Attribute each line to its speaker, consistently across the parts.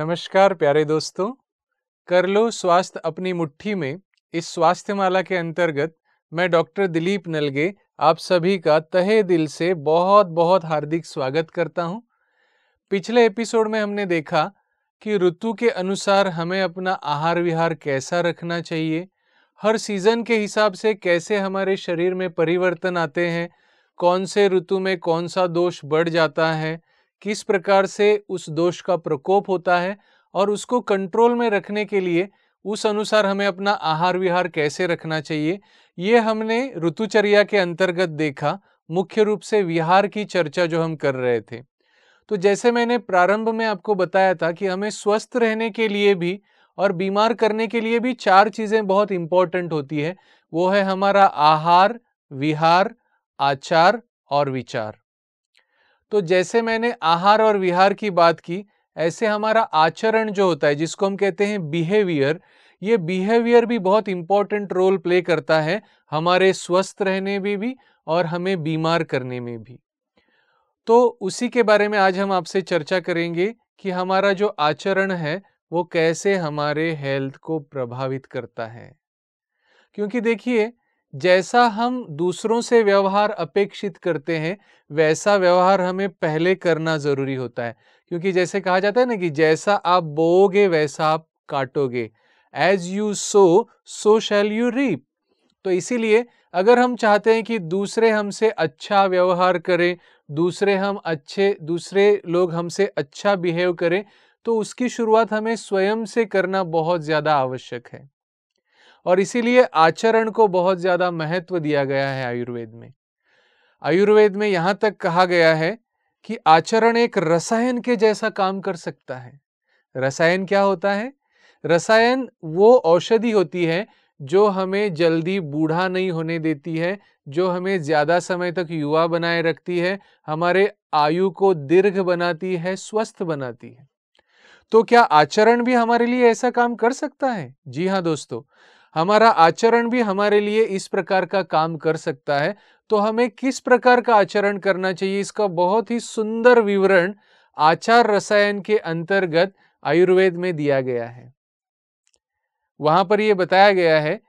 Speaker 1: नमस्कार प्यारे दोस्तों कर लो स्वास्थ्य अपनी मुट्ठी में इस स्वास्थ्य माला के अंतर्गत मैं डॉक्टर दिलीप नलगे आप सभी का तहे दिल से बहुत बहुत हार्दिक स्वागत करता हूं। पिछले एपिसोड में हमने देखा कि ऋतु के अनुसार हमें अपना आहार विहार कैसा रखना चाहिए हर सीज़न के हिसाब से कैसे हमारे शरीर में परिवर्तन आते हैं कौन से ऋतु में कौन सा दोष बढ़ जाता है किस प्रकार से उस दोष का प्रकोप होता है और उसको कंट्रोल में रखने के लिए उस अनुसार हमें अपना आहार विहार कैसे रखना चाहिए ये हमने ऋतुचर्या के अंतर्गत देखा मुख्य रूप से विहार की चर्चा जो हम कर रहे थे तो जैसे मैंने प्रारंभ में आपको बताया था कि हमें स्वस्थ रहने के लिए भी और बीमार करने के लिए भी चार चीज़ें बहुत इम्पॉर्टेंट होती है वो है हमारा आहार विहार आचार और विचार तो जैसे मैंने आहार और विहार की बात की ऐसे हमारा आचरण जो होता है जिसको हम कहते हैं बिहेवियर ये बिहेवियर भी बहुत इंपॉर्टेंट रोल प्ले करता है हमारे स्वस्थ रहने में भी और हमें बीमार करने में भी तो उसी के बारे में आज हम आपसे चर्चा करेंगे कि हमारा जो आचरण है वो कैसे हमारे हेल्थ को प्रभावित करता है क्योंकि देखिए जैसा हम दूसरों से व्यवहार अपेक्षित करते हैं वैसा व्यवहार हमें पहले करना ज़रूरी होता है क्योंकि जैसे कहा जाता है ना कि जैसा आप बोओगे वैसा आप काटोगे as you sow so shall you reap तो इसीलिए अगर हम चाहते हैं कि दूसरे हमसे अच्छा व्यवहार करें दूसरे हम अच्छे दूसरे लोग हमसे अच्छा बिहेव करें तो उसकी शुरुआत हमें स्वयं से करना बहुत ज़्यादा आवश्यक है और इसीलिए आचरण को बहुत ज़्यादा महत्व दिया गया है आयुर्वेद में आयुर्वेद में यहां तक कहा गया है कि आचरण एक रसायन के जैसा काम कर सकता है रसायन क्या होता है रसायन वो औषधि होती है जो हमें जल्दी बूढ़ा नहीं होने देती है जो हमें ज़्यादा समय तक युवा बनाए रखती है हमारे आयु को दीर्घ बनाती है स्वस्थ बनाती है तो क्या आचरण भी हमारे लिए ऐसा काम कर सकता है जी हाँ दोस्तों हमारा आचरण भी हमारे लिए इस प्रकार का काम कर सकता है तो हमें किस प्रकार का आचरण करना चाहिए इसका बहुत ही सुंदर विवरण आचार रसायन के अंतर्गत आयुर्वेद में दिया गया है वहां पर यह बताया गया है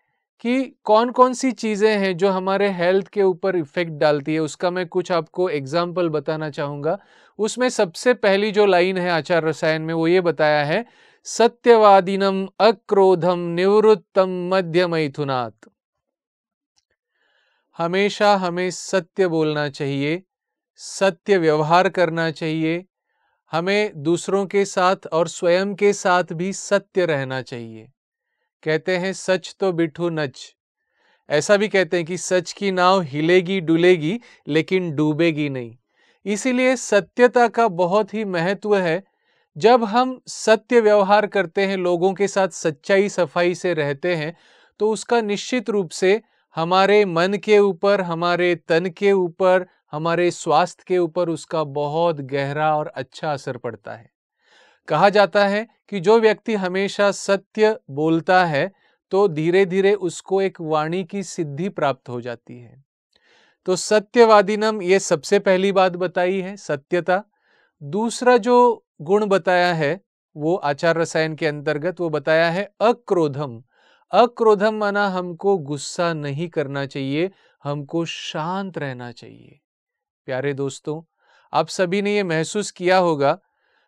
Speaker 1: कि कौन कौन सी चीज़ें हैं जो हमारे हेल्थ के ऊपर इफ़ेक्ट डालती है उसका मैं कुछ आपको एग्जाम्पल बताना चाहूंगा उसमें सबसे पहली जो लाइन है आचार रसायन में वो ये बताया है सत्यवादिनम अक्रोधम निवृत्तम मध्य मैथुनात् हमेशा हमें सत्य बोलना चाहिए सत्य व्यवहार करना चाहिए हमें दूसरों के साथ और स्वयं के साथ भी सत्य रहना चाहिए कहते हैं सच तो बिठू नच ऐसा भी कहते हैं कि सच की नाव हिलेगी डुलेगी लेकिन डूबेगी नहीं इसीलिए सत्यता का बहुत ही महत्व है जब हम सत्य व्यवहार करते हैं लोगों के साथ सच्चाई सफाई से रहते हैं तो उसका निश्चित रूप से हमारे मन के ऊपर हमारे तन के ऊपर हमारे स्वास्थ्य के ऊपर उसका बहुत गहरा और अच्छा असर पड़ता है कहा जाता है कि जो व्यक्ति हमेशा सत्य बोलता है तो धीरे धीरे उसको एक वाणी की सिद्धि प्राप्त हो जाती है तो सत्यवादीनम ये सबसे पहली बात बताई है सत्यता दूसरा जो गुण बताया है वो आचार रसायन के अंतर्गत वो बताया है अक्रोधम अक्रोधम माना हमको गुस्सा नहीं करना चाहिए हमको शांत रहना चाहिए प्यारे दोस्तों आप सभी ने ये महसूस किया होगा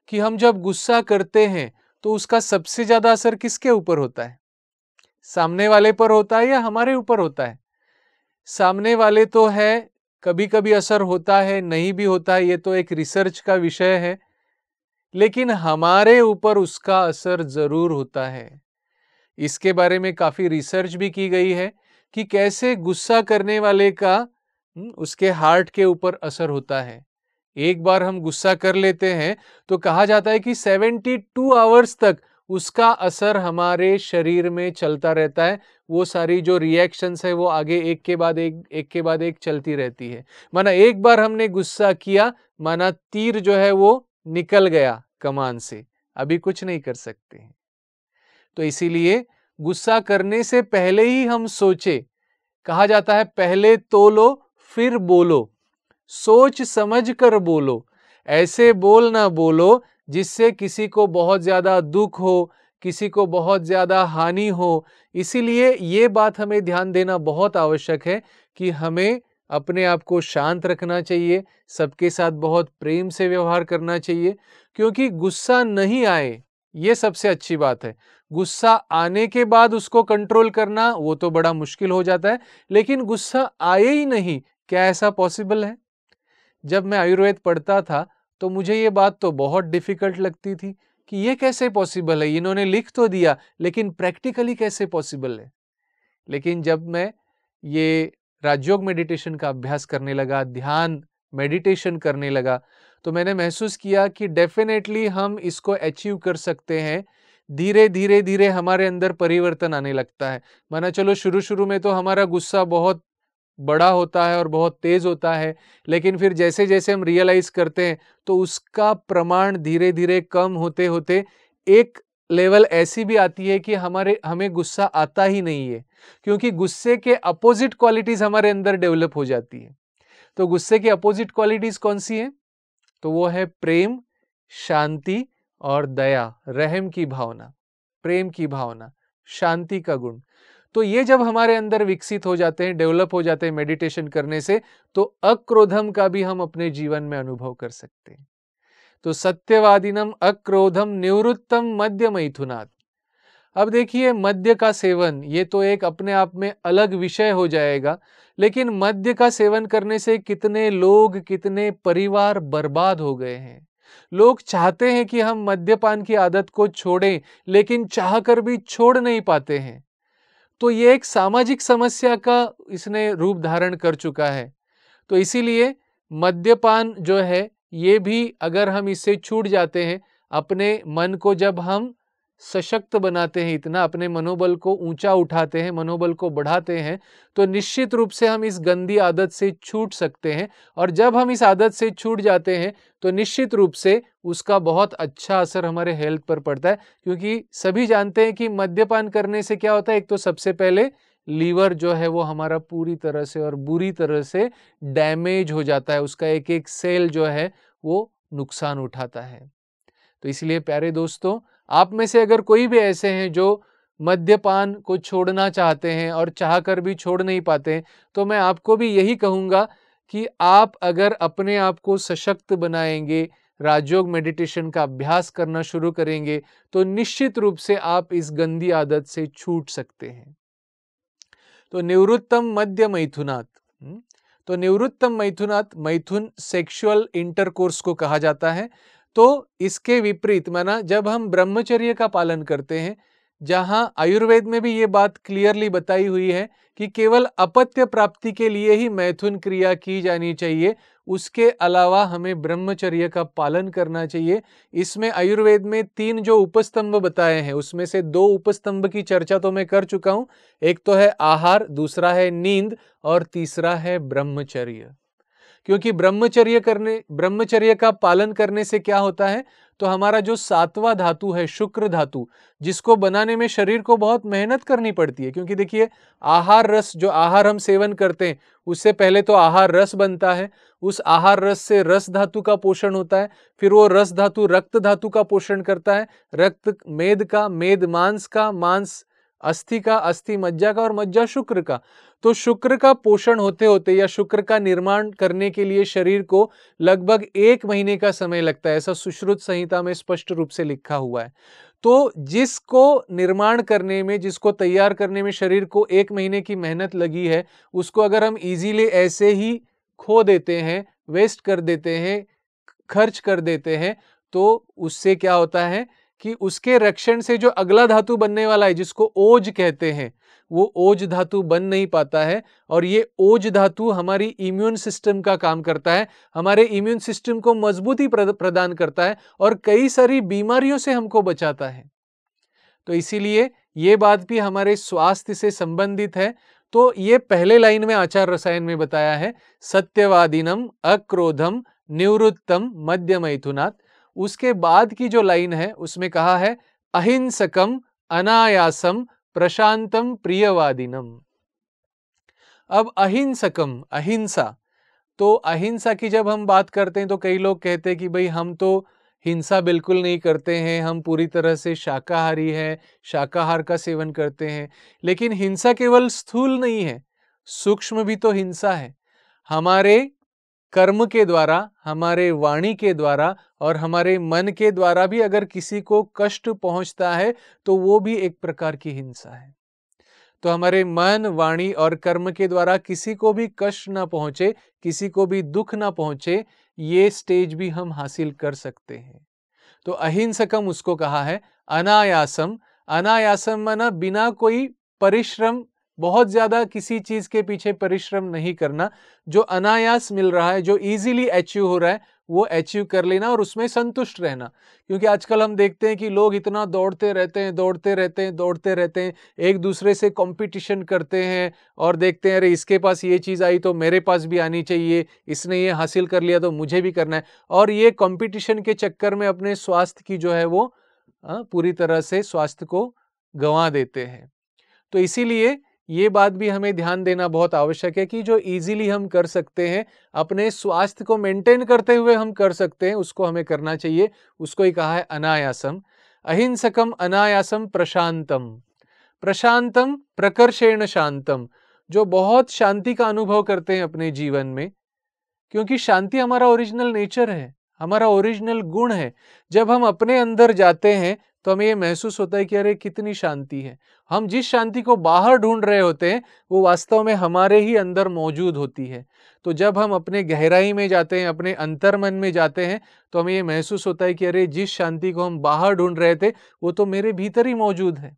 Speaker 1: कि हम जब गुस्सा करते हैं तो उसका सबसे ज्यादा असर किसके ऊपर होता है सामने वाले पर होता है या हमारे ऊपर होता है सामने वाले तो है कभी कभी असर होता है नहीं भी होता है ये तो एक रिसर्च का विषय है लेकिन हमारे ऊपर उसका असर ज़रूर होता है इसके बारे में काफ़ी रिसर्च भी की गई है कि कैसे गुस्सा करने वाले का उसके हार्ट के ऊपर असर होता है एक बार हम गुस्सा कर लेते हैं तो कहा जाता है कि 72 आवर्स तक उसका असर हमारे शरीर में चलता रहता है वो सारी जो रिएक्शंस है वो आगे एक के बाद एक एक के बाद एक चलती रहती है माना एक बार हमने गुस्सा किया माना तीर जो है वो निकल गया कमान से अभी कुछ नहीं कर सकते हैं तो इसीलिए गुस्सा करने से पहले ही हम सोचे कहा जाता है पहले तो लो फिर बोलो सोच समझ कर बोलो ऐसे बोल ना बोलो जिससे किसी को बहुत ज़्यादा दुख हो किसी को बहुत ज़्यादा हानि हो इसीलिए ये बात हमें ध्यान देना बहुत आवश्यक है कि हमें अपने आप को शांत रखना चाहिए सबके साथ बहुत प्रेम से व्यवहार करना चाहिए क्योंकि गुस्सा नहीं आए ये सबसे अच्छी बात है गुस्सा आने के बाद उसको कंट्रोल करना वो तो बड़ा मुश्किल हो जाता है लेकिन गुस्सा आए ही नहीं क्या ऐसा पॉसिबल है जब मैं आयुर्वेद पढ़ता था तो मुझे ये बात तो बहुत डिफ़िकल्ट लगती थी कि ये कैसे पॉसिबल है इन्होंने लिख तो दिया लेकिन प्रैक्टिकली कैसे पॉसिबल है लेकिन जब मैं ये राजयोग मेडिटेशन का अभ्यास करने लगा ध्यान मेडिटेशन करने लगा तो मैंने महसूस किया कि डेफिनेटली हम इसको अचीव कर सकते हैं धीरे धीरे धीरे हमारे अंदर परिवर्तन आने लगता है माना चलो शुरू शुरू में तो हमारा गुस्सा बहुत बड़ा होता है और बहुत तेज़ होता है लेकिन फिर जैसे जैसे हम रियलाइज़ करते हैं तो उसका प्रमाण धीरे धीरे कम होते होते एक लेवल ऐसी भी आती है कि हमारे हमें गुस्सा आता ही नहीं है क्योंकि गुस्से के अपोजिट क्वालिटीज़ हमारे अंदर डेवलप हो जाती है तो गुस्से की अपोजिट क्वालिटीज़ कौन सी है तो वो है प्रेम शांति और दया रहम की भावना प्रेम की भावना शांति का गुण तो ये जब हमारे अंदर विकसित हो जाते हैं डेवलप हो जाते हैं मेडिटेशन करने से तो अक्रोधम का भी हम अपने जीवन में अनुभव कर सकते हैं तो सत्यवादिनम अक्रोधम निवृत्तम मध्य मैथुनाथ अब देखिए मध्य का सेवन ये तो एक अपने आप में अलग विषय हो जाएगा लेकिन मध्य का सेवन करने से कितने लोग कितने परिवार बर्बाद हो गए हैं लोग चाहते हैं कि हम मद्यपान की आदत को छोड़ें लेकिन चाहकर भी छोड़ नहीं पाते हैं तो ये एक सामाजिक समस्या का इसने रूप धारण कर चुका है तो इसीलिए मद्यपान जो है ये भी अगर हम इससे छूट जाते हैं अपने मन को जब हम सशक्त बनाते हैं इतना अपने मनोबल को ऊंचा उठाते हैं मनोबल को बढ़ाते हैं तो निश्चित रूप से हम इस गंदी आदत से छूट सकते हैं और जब हम इस आदत से छूट जाते हैं तो निश्चित रूप से उसका बहुत अच्छा असर हमारे हेल्थ पर पड़ता है क्योंकि सभी जानते हैं कि मद्यपान करने से क्या होता है एक तो सबसे पहले लीवर जो है वो हमारा पूरी तरह से और बुरी तरह से डैमेज हो जाता है उसका एक एक सेल जो है वो नुकसान उठाता है तो इसलिए प्यारे दोस्तों आप में से अगर कोई भी ऐसे हैं जो मद्यपान को छोड़ना चाहते हैं और चाह कर भी छोड़ नहीं पाते तो मैं आपको भी यही कहूँगा कि आप अगर अपने आप को सशक्त बनाएंगे राजयोग मेडिटेशन का अभ्यास करना शुरू करेंगे तो निश्चित रूप से आप इस गंदी आदत से छूट सकते हैं तो निवृत्तम मध्य मैथुनात् हम्म, तो निवृत्तम मैथुनाथ मैथुन सेक्सुअल इंटरकोर्स को कहा जाता है तो इसके विपरीत माना जब हम ब्रह्मचर्य का पालन करते हैं जहां आयुर्वेद में भी ये बात क्लियरली बताई हुई है कि केवल अपत्य प्राप्ति के लिए ही मैथुन क्रिया की जानी चाहिए उसके अलावा हमें ब्रह्मचर्य का पालन करना चाहिए इसमें आयुर्वेद में तीन जो उपस्तंभ बताए हैं उसमें से दो उपस्तंभ की चर्चा तो मैं कर चुका हूँ एक तो है आहार दूसरा है नींद और तीसरा है ब्रह्मचर्य क्योंकि ब्रह्मचर्य करने ब्रह्मचर्य का पालन करने से क्या होता है तो हमारा जो सातवां धातु है शुक्र धातु जिसको बनाने में शरीर को बहुत मेहनत करनी पड़ती है क्योंकि देखिए आहार रस जो आहार हम सेवन करते हैं उससे पहले तो आहार रस बनता है उस आहार रस से रस धातु का पोषण होता है फिर वो रस धातु रक्त धातु का पोषण करता है रक्त मेद का मेद मांस का मांस अस्थि का अस्थि मज्जा का और मज्जा शुक्र का तो शुक्र का पोषण होते होते या शुक्र का निर्माण करने के लिए शरीर को लगभग एक महीने का समय लगता है ऐसा सुश्रुत संहिता में स्पष्ट रूप से लिखा हुआ है तो जिसको निर्माण करने में जिसको तैयार करने में शरीर को एक महीने की मेहनत लगी है उसको अगर हम इजीली ऐसे ही खो देते हैं वेस्ट कर देते हैं खर्च कर देते हैं तो उससे क्या होता है कि उसके रक्षण से जो अगला धातु बनने वाला है जिसको ओज कहते हैं वो ओज धातु बन नहीं पाता है और ये ओज धातु हमारी इम्यून सिस्टम का काम करता है हमारे इम्यून सिस्टम को मजबूती प्रदान करता है और कई सारी बीमारियों से हमको बचाता है तो इसीलिए ये बात भी हमारे स्वास्थ्य से संबंधित है तो ये पहले लाइन में आचार रसायन में बताया है सत्यवादिनम अक्रोधम निवृत्तम मध्य मैथुनाथ उसके बाद की जो लाइन है उसमें कहा है अहिंसकम अनायासम प्रशांतम प्रियवादिनम अब अहिंसकम अहिंसा तो अहिंसा की जब हम बात करते हैं तो कई लोग कहते हैं कि भाई हम तो हिंसा बिल्कुल नहीं करते हैं हम पूरी तरह से शाकाहारी हैं शाकाहार का सेवन करते हैं लेकिन हिंसा केवल स्थूल नहीं है सूक्ष्म भी तो हिंसा है हमारे कर्म के द्वारा हमारे वाणी के द्वारा और हमारे मन के द्वारा भी अगर किसी को कष्ट पहुंचता है तो वो भी एक प्रकार की हिंसा है तो हमारे मन वाणी और कर्म के द्वारा किसी को भी कष्ट ना पहुंचे किसी को भी दुख ना पहुंचे ये स्टेज भी हम हासिल कर सकते हैं तो अहिंसकम उसको कहा है अनायासम अनायासम माना बिना कोई परिश्रम बहुत ज़्यादा किसी चीज़ के पीछे परिश्रम नहीं करना जो अनायास मिल रहा है जो इजीली अचीव हो रहा है वो अचीव कर लेना और उसमें संतुष्ट रहना क्योंकि आजकल हम देखते हैं कि लोग इतना दौड़ते रहते हैं दौड़ते रहते हैं दौड़ते रहते हैं एक दूसरे से कंपटीशन करते हैं और देखते हैं अरे इसके पास ये चीज़ आई तो मेरे पास भी आनी चाहिए इसने ये हासिल कर लिया तो मुझे भी करना है और ये कॉम्पिटिशन के चक्कर में अपने स्वास्थ्य की जो है वो पूरी तरह से स्वास्थ्य को गंवा देते हैं तो इसीलिए ये बात भी हमें ध्यान देना बहुत आवश्यक है कि जो इजीली हम कर सकते हैं अपने स्वास्थ्य को मेंटेन करते हुए हम कर सकते हैं उसको हमें करना चाहिए उसको ही कहा है अनायासम अहिंसकम अनायासम प्रशांतम प्रशांतम प्रकर्षेण शांतम जो बहुत शांति का अनुभव करते हैं अपने जीवन में क्योंकि शांति हमारा ओरिजिनल नेचर है हमारा ओरिजिनल गुण है जब हम अपने अंदर जाते हैं तो हमें ये महसूस होता है कि अरे कितनी शांति है हम जिस शांति को बाहर ढूंढ रहे होते हैं वो वास्तव में हमारे ही अंदर मौजूद होती है तो जब हम अपने गहराई में जाते हैं अपने अंतर्मन में जाते हैं तो हमें ये महसूस होता है कि अरे जिस शांति को हम बाहर ढूंढ रहे थे वो तो मेरे भीतर ही मौजूद है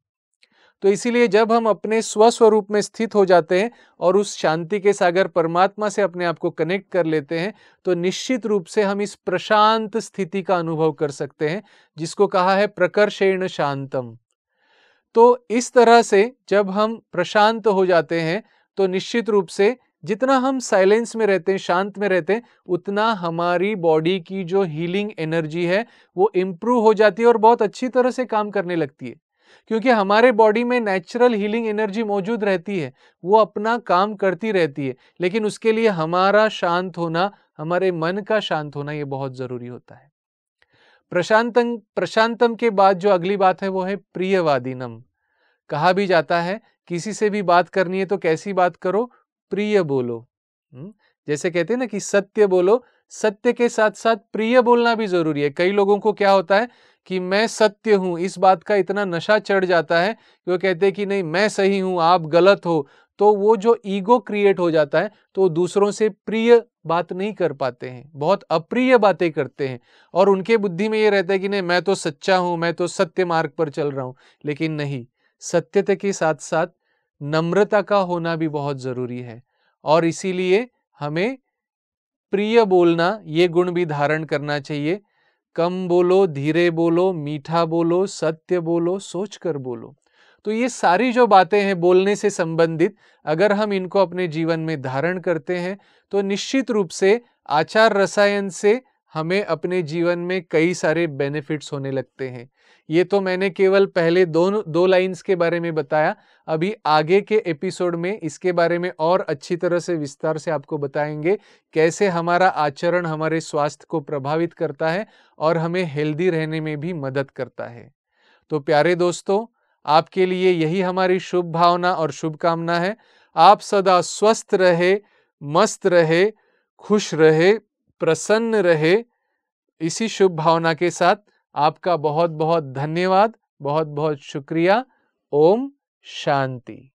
Speaker 1: तो इसीलिए जब हम अपने स्वस्वरूप में स्थित हो जाते हैं और उस शांति के सागर परमात्मा से अपने आप को कनेक्ट कर लेते हैं तो निश्चित रूप से हम इस प्रशांत स्थिति का अनुभव कर सकते हैं जिसको कहा है प्रकर्षेण शांतम तो इस तरह से जब हम प्रशांत हो जाते हैं तो निश्चित रूप से जितना हम साइलेंस में रहते हैं शांत में रहते हैं उतना हमारी बॉडी की जो हीलिंग एनर्जी है वो इम्प्रूव हो जाती है और बहुत अच्छी तरह से काम करने लगती है क्योंकि हमारे बॉडी में नेचुरल हीलिंग एनर्जी मौजूद रहती है वो अपना काम करती रहती है लेकिन उसके लिए हमारा शांत होना हमारे मन का शांत होना ये बहुत ज़रूरी होता है प्रशांतम प्रशांतम के बाद जो अगली बात है वो है प्रियवादिनम कहा भी जाता है किसी से भी बात करनी है तो कैसी बात करो प्रिय बोलो हम्म, जैसे कहते हैं ना कि सत्य बोलो सत्य के साथ साथ प्रिय बोलना भी जरूरी है कई लोगों को क्या होता है कि मैं सत्य हूँ इस बात का इतना नशा चढ़ जाता है कि वो कहते हैं कि नहीं मैं सही हूँ आप गलत हो तो वो जो ईगो क्रिएट हो जाता है तो दूसरों से प्रिय बात नहीं कर पाते हैं बहुत अप्रिय बातें करते हैं और उनके बुद्धि में ये रहता है कि नहीं मैं तो सच्चा हूँ मैं तो सत्य मार्ग पर चल रहा हूँ लेकिन नहीं सत्यता के साथ साथ नम्रता का होना भी बहुत ज़रूरी है और इसीलिए हमें प्रिय बोलना ये गुण भी धारण करना चाहिए कम बोलो धीरे बोलो मीठा बोलो सत्य बोलो सोच कर बोलो तो ये सारी जो बातें हैं बोलने से संबंधित अगर हम इनको अपने जीवन में धारण करते हैं तो निश्चित रूप से आचार रसायन से हमें अपने जीवन में कई सारे बेनिफिट्स होने लगते हैं ये तो मैंने केवल पहले दो दो लाइंस के बारे में बताया अभी आगे के एपिसोड में इसके बारे में और अच्छी तरह से विस्तार से आपको बताएंगे कैसे हमारा आचरण हमारे स्वास्थ्य को प्रभावित करता है और हमें हेल्दी रहने में भी मदद करता है तो प्यारे दोस्तों आपके लिए यही हमारी शुभ भावना और शुभकामना है आप सदा स्वस्थ रहे मस्त रहे खुश रहे प्रसन्न रहे इसी शुभ भावना के साथ आपका बहुत बहुत धन्यवाद बहुत बहुत शुक्रिया ओम शांति